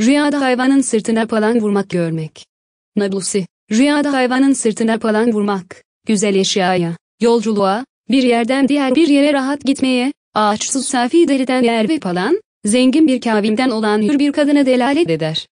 Rüyada hayvanın sırtına palan vurmak görmek. Nablusi. Rüyada hayvanın sırtına palan vurmak, güzel eşyaya, yolculuğa, bir yerden diğer bir yere rahat gitmeye, ağaçsız safi deriden yer ve palan, zengin bir kavimden olan hür bir kadına delalet eder.